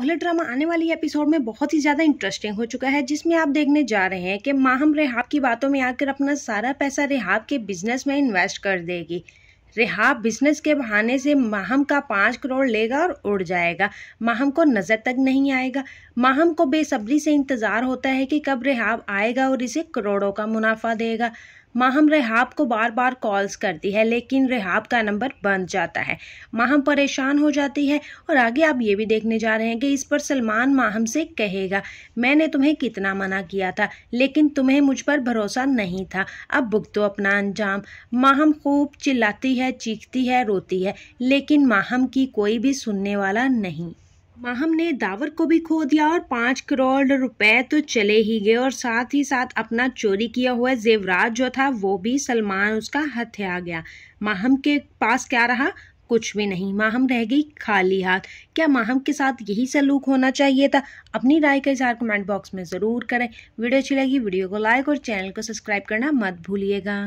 पहले ड्रामा आने वाली एपिसोड में बहुत ही ज़्यादा इंटरेस्टिंग हो चुका है जिसमें आप देखने जा रहे हैं कि माहम रेहाब की बातों में आकर अपना सारा पैसा रेहाब के बिजनेस में इन्वेस्ट कर देगी रेहाब बिजनेस के बहाने से माहम का पाँच करोड़ लेगा और उड़ जाएगा माहम को नज़र तक नहीं आएगा माहम को बेसब्री से इंतज़ार होता है कि कब रेहाब आएगा और इसे करोड़ों का मुनाफा देगा माहम रेहाब को बार बार कॉल्स करती है लेकिन रेहाब का नंबर बंद जाता है माहम परेशान हो जाती है और आगे आप ये भी देखने जा रहे हैं कि इस पर सलमान माहम से कहेगा मैंने तुम्हें कितना मना किया था लेकिन तुम्हें मुझ पर भरोसा नहीं था अब भुगतो अपना अंजाम माहम खूब चिल्लाती है चीखती है रोती है लेकिन माहम की कोई भी सुनने वाला नहीं माहम ने दावर को भी खो दिया और पाँच करोड़ रुपए तो चले ही गए और साथ ही साथ अपना चोरी किया हुआ जेवरात जो था वो भी सलमान उसका हथिया गया माहम के पास क्या रहा कुछ भी नहीं माहम रह गई खाली हाथ क्या माहम के साथ यही सलूक होना चाहिए था अपनी राय का इजहार कमेंट बॉक्स में ज़रूर करें वीडियो अच्छी लगी वीडियो को लाइक और चैनल को सब्सक्राइब करना मत भूलिएगा